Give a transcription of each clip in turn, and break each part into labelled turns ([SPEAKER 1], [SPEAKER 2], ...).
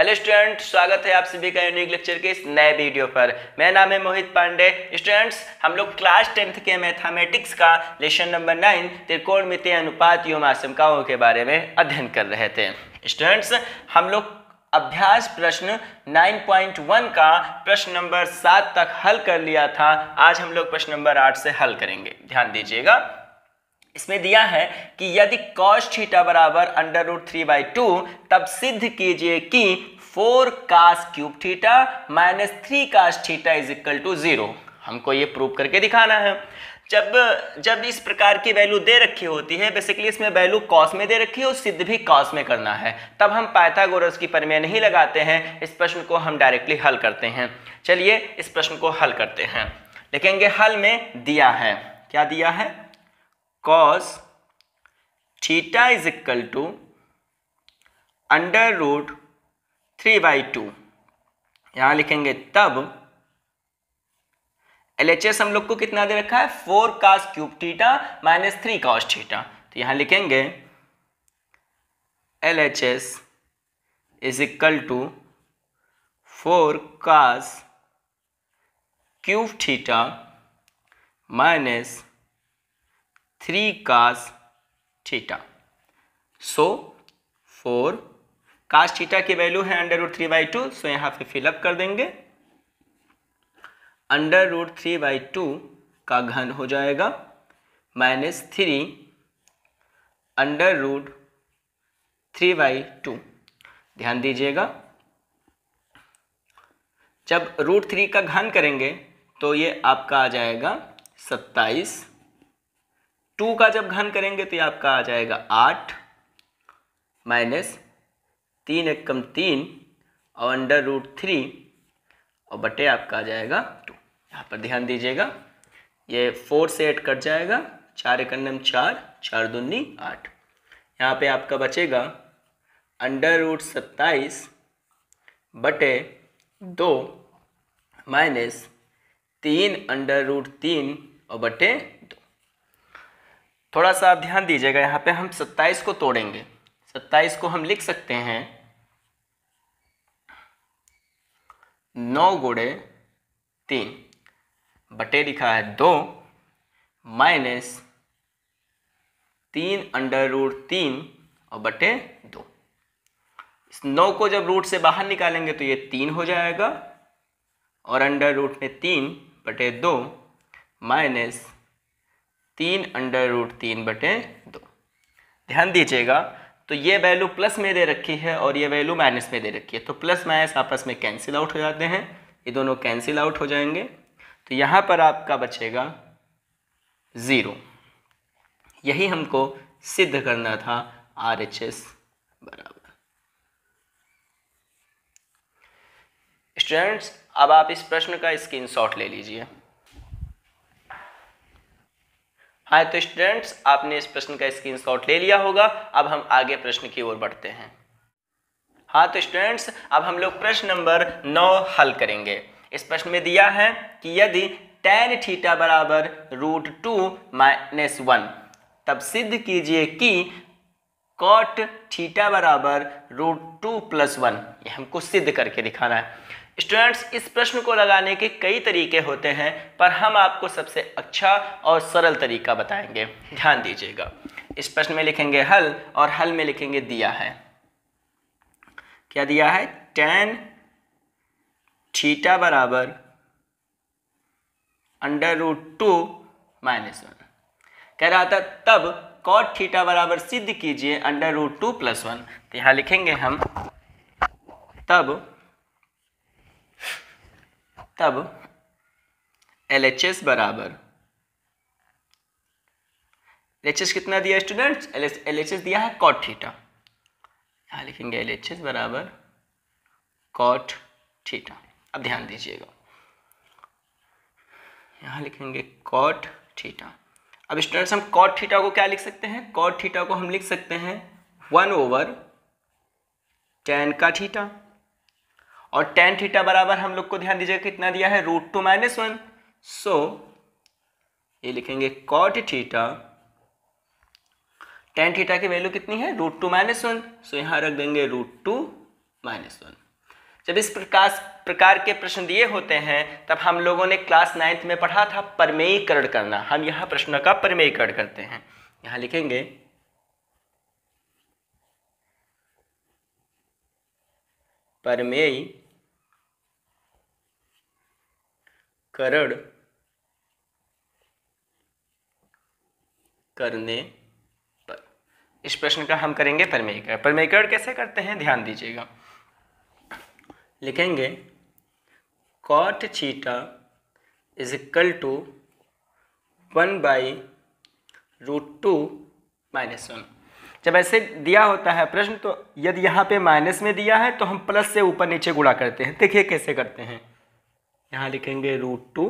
[SPEAKER 1] hello student स्वागत है आप सभी का यूनिक लेक्चर के इस नए वीडियो पर मेरा नाम है मोहित पांडे स्टूडेंट्स हम लोग क्लास टेंथ के मैथमेटिक्स का लेसन नंबर नाइन त्रिकोण त्रिकोणमितीय अनुपात योम आशंकाओं के बारे में अध्ययन कर रहे थे स्टूडेंट्स हम लोग अभ्यास प्रश्न 9.1 का प्रश्न नंबर सात तक हल कर लिया था आज हम लोग प्रश्न नंबर आठ से हल करेंगे ध्यान दीजिएगा इसमें दिया है कि यदि कॉस थीटा बराबर under root three by two तब सिद्ध कीजिए कि four cos cube theta minus three cos theta is equal to zero हमको ये प्रूव करके दिखाना है जब जब इस प्रकार की वैल्यू दे रखी होती है बेसिकली इसमें वैल्यू कॉस में दे रखी है और सिद्ध भी कॉस में करना है तब हम पाइथागोरस की परमेय नहीं लगाते हैं इस प्रश्न को हम डायरेक्टली हल करते हैं चलिए इस प्रश्न को हल करते हैं लिखेंगे हल में दिया है क्या दिया है cos theta is equal to under root three by two यहां लिखेंगे तब एल एच एस हम लोग को कितना दे रखा है four cos cube theta minus three cos theta तो यहां लिखेंगे L H S is equal to four cos cube theta minus three cos theta so four cos theta की वैल्यू है under root three by two so यहाँ पे fill up कर देंगे under root three by two का घन हो जाएगा minus three under root three by two ध्यान दीजिएगा जब रूट थ्री का घन करेंगे तो ये आपका आ जाएगा सत्ताईस टू का जब घन करेंगे तो ये आपका आ जाएगा आठ माइनस तीन एक कम तीन और अंडर रूट थ्री और बटे आपका आ जाएगा टू यहाँ पर ध्यान दीजिएगा ये फोर से एट कट जाएगा चार एक अन्नम चार चार दूनी आठ यहाँ पे आपका बचेगा अंडर रूट सत्ताईस बटे दो माइनस तीन अंडर रूट तीन और बटे थोड़ा सा आप ध्यान दीजिएगा यहाँ पे हम सत्ताईस को तोड़ेंगे सत्ताईस को हम लिख सकते हैं नौ गुड़े तीन बटे लिखा है दो माइनस तीन अंडर रूट तीन और बटे दो इस नौ को जब रूट से बाहर निकालेंगे तो ये तीन हो जाएगा और अंडर रूट में तीन बटे दो माइनस तीन अंडर रूट तीन बटे दो ध्यान दीजिएगा तो ये वैल्यू प्लस में दे रखी है और ये वैल्यू माइनस में दे रखी है तो प्लस माइनस आपस में कैंसिल आउट हो जाते हैं ये दोनों कैंसिल आउट हो जाएंगे तो यहाँ पर आपका बचेगा ज़ीरो यही हमको सिद्ध करना था आर एच एस बराबर स्टूडेंट्स अब आप इस प्रश्न का स्क्रीनशॉट ले लीजिए हाँ तो स्टूडेंट्स आपने इस प्रश्न का स्क्रीनशॉट ले लिया होगा अब हम आगे प्रश्न की ओर बढ़ते हैं हाँ तो स्टूडेंट्स अब हम लोग प्रश्न नंबर नौ हल करेंगे इस प्रश्न में दिया है कि यदि टेन थीटा बराबर रूट टू माइनस वन तब सिद्ध कीजिए कि कॉट थीटा बराबर रूट टू प्लस वन ये हमको सिद्ध करके दिखाना है स्टूडेंट्स इस प्रश्न को लगाने के कई तरीके होते हैं पर हम आपको सबसे अच्छा और सरल तरीका बताएंगे ध्यान दीजिएगा इस प्रश्न में लिखेंगे हल और हल में लिखेंगे दिया है क्या दिया है टेन थीटा बराबर under root two minus one कह रहा था तब कॉट थीटा बराबर सिद्ध कीजिए under root two plus one तो यहां लिखेंगे हम तब तब एल एच एस बराबर एल एच एस कितना दिया स्टूडेंट्स एल एच एस दिया है कॉट थीटा यहाँ लिखेंगे एल एच एस बराबर कॉट थीटा अब ध्यान दीजिएगा यहाँ लिखेंगे कॉट थीटा अब स्टूडेंट्स हम कॉट थीटा को क्या लिख सकते हैं कॉट थीटा को हम लिख सकते हैं वन ओवर टेन का थीटा और टेन थीटा बराबर हम लोग को ध्यान दीजिएगा कितना दिया है root two minus one so ये लिखेंगे कॉट थीटा टेन थीटा की वैल्यू कितनी है root two minus one so यहाँ रख देंगे रूट टू माइनस वन जब इस प्रकाश प्रकार के प्रश्न दिए होते हैं तब हम लोगों ने क्लास नाइन्थ में पढ़ा था परमेयीकरण करना हम यहाँ प्रश्न का परमेयीकरण करते हैं यहाँ लिखेंगे परमेयी करण करने पर इस प्रश्न का हम करेंगे परमेकरण परमेकरण कैसे करते हैं ध्यान दीजिएगा लिखेंगे cot theta is equal to one by root two minus one जब ऐसे दिया होता है प्रश्न तो यदि यहाँ पे माइनस में दिया है तो हम प्लस से ऊपर नीचे गुणा करते हैं देखिए कैसे करते हैं यहाँ लिखेंगे रूट टू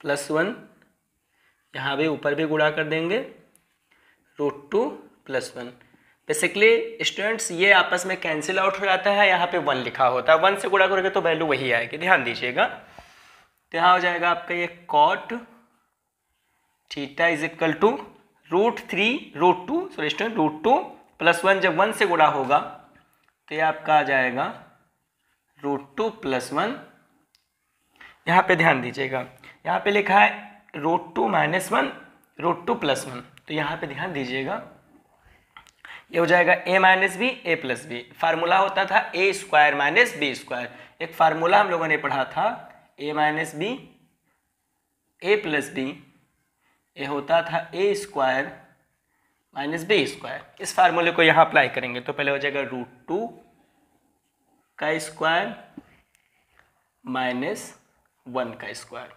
[SPEAKER 1] प्लस वन यहाँ भी ऊपर भी गुड़ा कर देंगे root two plus one basically students ये आपस में कैंसिल आउट हो जाता है यहाँ पे वन लिखा होता है वन से गुड़ा करोगे तो वैल्यू वही आएगी ध्यान दीजिएगा तो यहाँ हो जाएगा आपका ये cot theta is equal to root three root two sorry student root two plus one जब वन से गुड़ा होगा तो ये आपका आ जाएगा रूट टू प्लस वन यहाँ पे ध्यान दीजिएगा यहाँ पे लिखा है root two minus one root two plus one तो यहाँ पे ध्यान दीजिएगा ये हो जाएगा A minus B A plus B formula होता था A square minus B square एक फार्मूला हम लोगों ने पढ़ा था A minus B A plus B ये होता था A square minus B square इस फार्मूले को यहाँ अप्लाई करेंगे तो पहले हो जाएगा रूट टू का स्क्वायर माइनस वन का स्क्वायर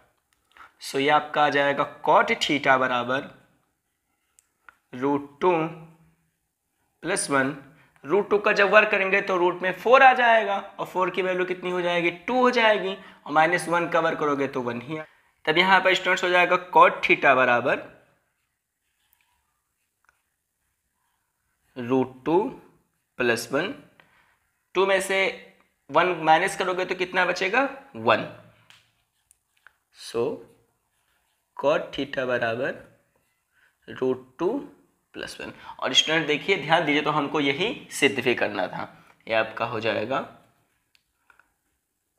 [SPEAKER 1] सो ये आपका आ जाएगा कॉट थीटा बराबर root two plus one root two का जब वर्क करेंगे तो रूट में फोर आ जाएगा और फोर की वैल्यू कितनी हो जाएगी टू हो जाएगी और माइनस वन का वर्क करोगे तो वन ही तब यहाँ पर स्टूडेंट्स हो जाएगा कॉट थीटा बराबर root two plus one two में से वन माइनस करोगे तो कितना बचेगा वन सो कॉट थीटा बराबर रूट टू प्लस वन और स्टूडेंट देखिए ध्यान दीजिए तो हमको यही सिद्ध भी करना था ये आपका हो जाएगा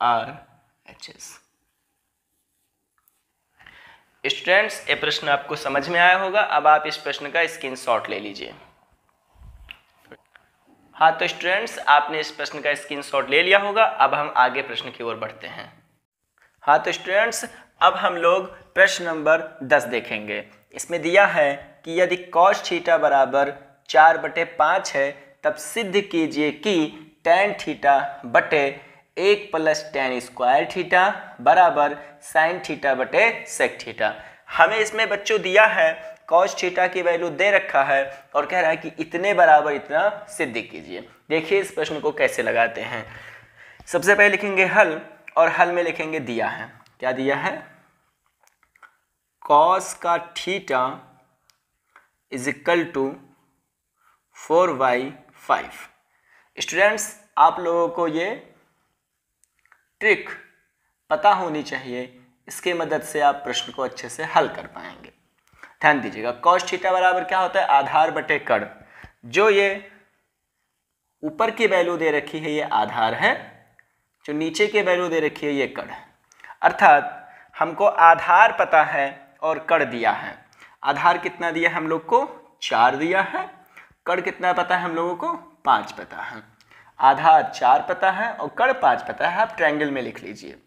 [SPEAKER 1] आर एच एस स्टूडेंट्स ये प्रश्न आपको समझ में आया होगा अब आप इस प्रश्न का स्क्रीनशॉट ले लीजिए हाँ तो स्टूडेंट्स आपने इस प्रश्न का स्क्रीनशॉट ले लिया होगा अब हम आगे प्रश्न की ओर बढ़ते हैं हाँ तो स्टूडेंट्स अब हम लोग प्रश्न नंबर दस देखेंगे इसमें दिया है कि यदि कॉस थीटा बराबर चार बटे पाँच है तब सिद्ध कीजिए कि टेन थीटा बटे एक प्लस टेन स्क्वायर थीटा बराबर साइन थीटा बटे सेक थीटा हमें इसमें बच्चों दिया है कॉस थीटा की वैल्यू दे रखा है और कह रहा है कि इतने बराबर इतना सिद्ध कीजिए देखिए इस प्रश्न को कैसे लगाते हैं सबसे पहले लिखेंगे हल और हल में लिखेंगे दिया है क्या दिया है कॉस का theta is equal to four by five students आप लोगों को ये ट्रिक पता होनी चाहिए इसके मदद से आप प्रश्न को अच्छे से हल कर पाएंगे ध्यान दीजिएगा कॉस्ट थीटा बराबर क्या होता है आधार बटे कर्ण जो ये ऊपर की वैल्यू दे रखी है ये आधार है जो नीचे की वैल्यू दे रखी है ये कर्ण अर्थात हमको आधार पता है और कड़ दिया है आधार कितना दिया हम लोग को चार दिया है कड़ कितना पता है हम लोगों को पाँच पता है आधार चार पता है और कड़ पाँच पता है आप ट्रायंगल में लिख लीजिए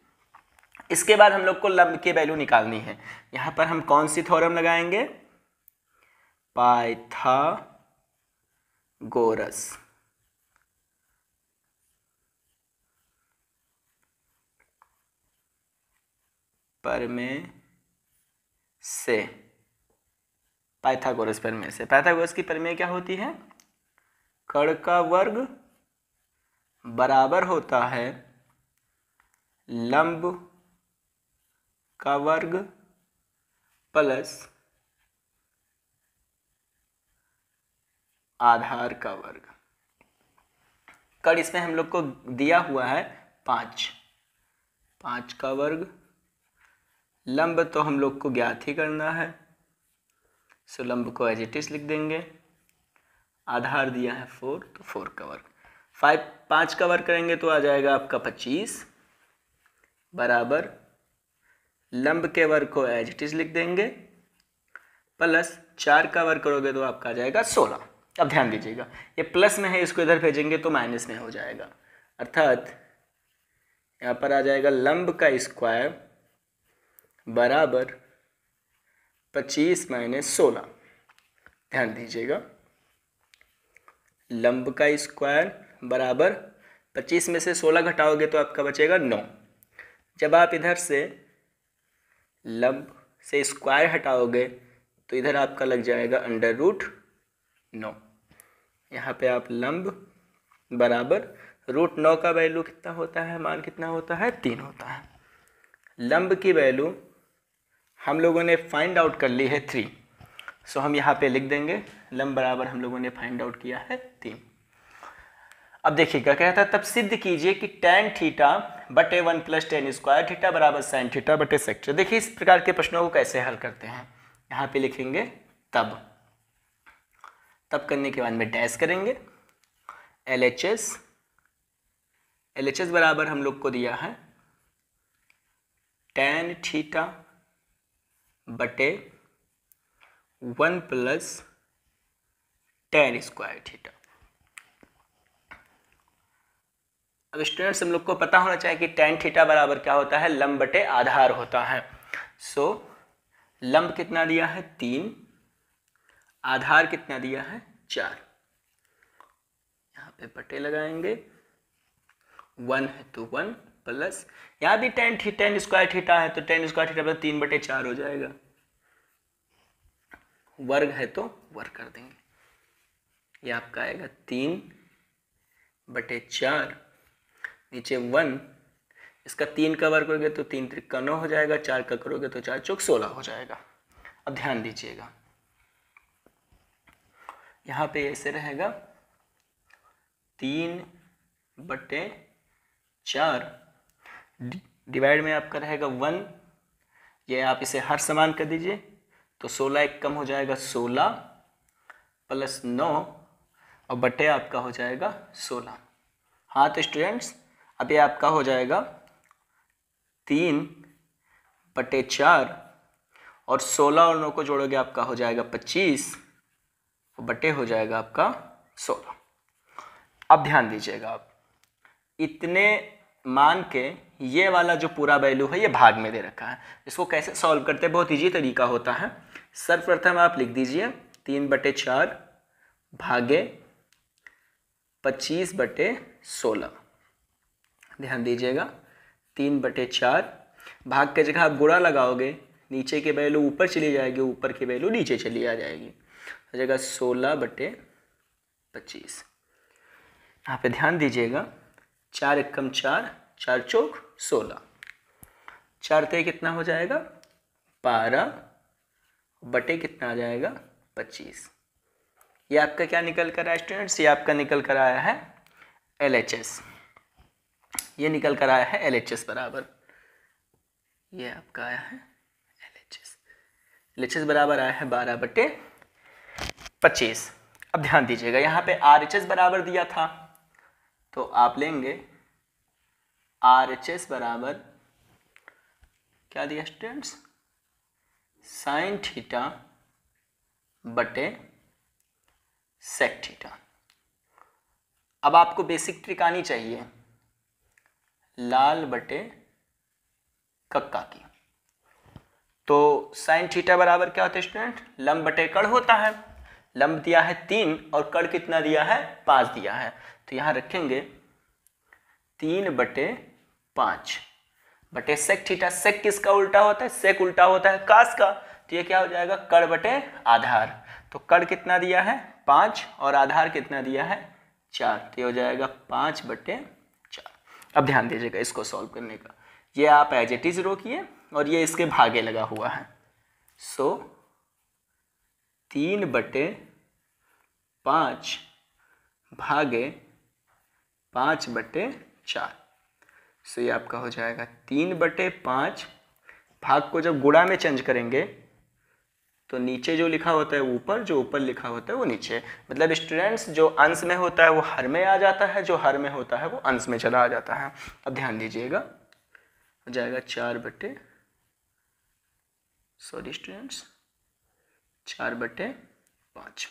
[SPEAKER 1] इसके बाद हम लोग को लंब की वैल्यू निकालनी है यहाँ पर हम कौन सी थोरम लगाएंगे पाइथागोरस पर में से पाइथागोरस में से पाइथागोरस की परमेय क्या होती है कर्ण का वर्ग बराबर होता है लंब का वर्ग प्लस आधार का वर्ग कर इसमें हम लोग को दिया हुआ है पांच पांच का वर्ग लंब तो हम लोग को ज्ञात ही करना है सो लंब को एज इट इज लिख देंगे आधार दिया है फोर तो फोर का वर्ग फाइव पांच का वर्ग करेंगे तो आ जाएगा आपका पच्चीस बराबर लंब के वर्ग को एज इट इज लिख देंगे प्लस चार का वर्ग करोगे तो आपका आ जाएगा सोलह अब ध्यान दीजिएगा ये प्लस में है इसको इधर भेजेंगे तो माइनस में हो जाएगा अर्थात यहाँ पर आ जाएगा लंब का स्क्वायर बराबर पच्चीस माइनस सोलह ध्यान दीजिएगा लंब का स्क्वायर बराबर पच्चीस में से सोलह घटाओगे तो आपका बचेगा नौ जब आप इधर से लंब से स्क्वायर हटाओगे तो इधर आपका लग जाएगा अंडर रूट नौ यहाँ पे आप लंब बराबर रूट नौ का वैल्यू कितना होता है मान कितना होता है तीन होता है लंब की वैल्यू हम लोगों ने फाइंड आउट कर ली है थ्री सो हम यहाँ पे लिख देंगे लंब बराबर हम लोगों ने फाइंड आउट किया है तीन अब देखिए क्या कहता है तब सिद्ध कीजिए कि टेन थीटा बटे one plus tan square theta बराबर साइन थीटा बटे सेक्टर देखिए इस प्रकार के प्रश्नों को कैसे हल करते हैं यहाँ पे लिखेंगे तब तब करने के बाद में डैश करेंगे L H S L H S बराबर हम लोग को दिया है टेन थीटा बटे one plus tan square theta अब स्टूडेंट्स हम लोग को पता होना चाहिए कि टेन थीटा बराबर क्या होता है लंब बटे आधार होता है सो so, लंब कितना दिया है तीन आधार कितना दिया है चार यहाँ पे बटे लगाएंगे वन है तो वन प्लस यहाँ भी टेन थी टेन स्क्वायर थीटा है तो टेन स्क्वायर थीटा प्लस तीन बटे चार हो जाएगा वर्ग है तो वर्ग कर देंगे ये आपका आएगा तीन बटे चार नीचे वन इसका तीन का वर्ग करोगे तो तीन त्रिक का नौ हो जाएगा चार का करोगे तो चार चौक सोलह हो जाएगा अब ध्यान दीजिएगा यहाँ पे ऐसे रहेगा तीन बटे चार डिवाइड में आपका रहेगा वन ये आप इसे हर समान कर दीजिए तो सोलह एक कम हो जाएगा सोलह प्लस नौ और बटे आपका हो जाएगा सोलह हाँ तो स्टूडेंट्स अब ये आपका हो जाएगा तीन बटे चार और सोलह और नौ को जोड़ोगे आपका हो जाएगा पच्चीस बटे हो जाएगा आपका सोलह अब ध्यान दीजिएगा आप इतने मान के ये वाला जो पूरा वैल्यू है ये भाग में दे रखा है इसको कैसे सॉल्व करते हैं बहुत ईजी तरीका होता है सर्वप्रथम आप लिख दीजिए तीन बटे चार भागे पच्चीस बटे सोलह ध्यान दीजिएगा तीन बटे चार भाग के जगह आप गुड़ा लगाओगे नीचे की वैल्यू ऊपर चली जाएगी ऊपर की वैल्यू नीचे चली आ जाएगी हो जाएगा सोलह बटे पच्चीस यहाँ पे ध्यान दीजिएगा चार एकम चार चार चौक सोलह चार तय कितना हो जाएगा बारह बटे कितना आ जाएगा पच्चीस ये आपका क्या निकल कर आया स्टूडेंट्स ये आपका निकल कर आया है एल एच एस ये निकल कर आया है एल एच एस बराबर ये आपका आया है L H S L H S बराबर आया है बारह बटे पच्चीस अब ध्यान दीजिएगा यहाँ पे आर एच एस बराबर दिया था तो आप लेंगे आर एच एस बराबर क्या दिया स्टूडेंट्स साइन थीटा बटे सेक थीटा अब आपको बेसिक ट्रिक आनी चाहिए लाल बटे कक्का की तो साइन थीटा बराबर क्या होता है स्टूडेंट लंब बटे कड़ होता है लंब दिया है तीन और कड़ कितना दिया है पांच दिया है तो यहां रखेंगे तीन बटे पांच बटे सेक थीटा सेक किसका उल्टा होता है सेक उल्टा होता है कास का तो ये क्या हो जाएगा कड़ बटे आधार तो कड़ कितना दिया है पांच और आधार कितना दिया है चार तो ये हो जाएगा पांच बटे अब ध्यान दीजिएगा इसको सॉल्व करने का ये आप एज इट इज रोकिए और ये इसके भागे लगा हुआ है सो तीन बटे पाँच भागे पाँच बटे चार सो ये आपका हो जाएगा तीन बटे पाँच भाग को जब गुड़ा में चेंज करेंगे तो नीचे जो लिखा होता है ऊपर जो ऊपर लिखा होता है वो नीचे मतलब स्टूडेंट्स जो अंश में होता है वो हर में आ जाता है जो हर में होता है वो अंश में चला आ जाता है अब ध्यान दीजिएगा हो जाएगा चार बटे सॉरी स्टूडेंट्स चार बटे पाँच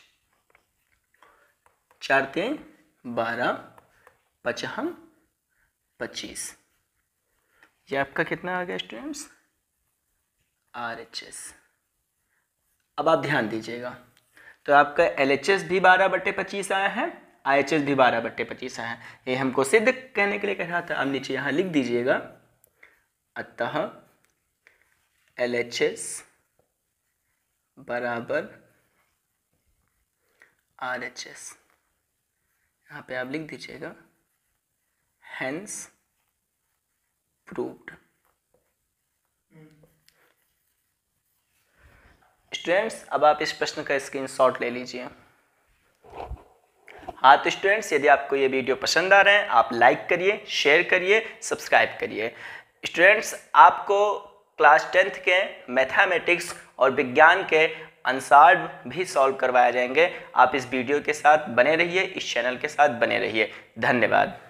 [SPEAKER 1] चार तीन बारह पचहम पच्चीस ये आपका कितना आ गया स्टूडेंट्स आर एच एस अब आप ध्यान दीजिएगा तो आपका एल भी बारह बट्टे पच्चीस आया है आई भी बारह बट्टे पच्चीस आया है ये हमको सिद्ध कहने के लिए कह रहा था अब नीचे यहाँ लिख दीजिएगा अतः एल बराबर आर एच एस यहाँ पे आप लिख दीजिएगा हैंस प्रूव्ड स्टूडेंट्स अब आप इस प्रश्न का स्क्रीनशॉट ले लीजिए हाँ तो स्टूडेंट्स यदि आपको ये वीडियो पसंद आ रहे हैं आप लाइक करिए शेयर करिए सब्सक्राइब करिए स्टूडेंट्स आपको क्लास टेंथ के मैथमेटिक्स और विज्ञान के अनुसार भी सॉल्व करवाए जाएंगे आप इस वीडियो के साथ बने रहिए इस चैनल के साथ बने रहिए धन्यवाद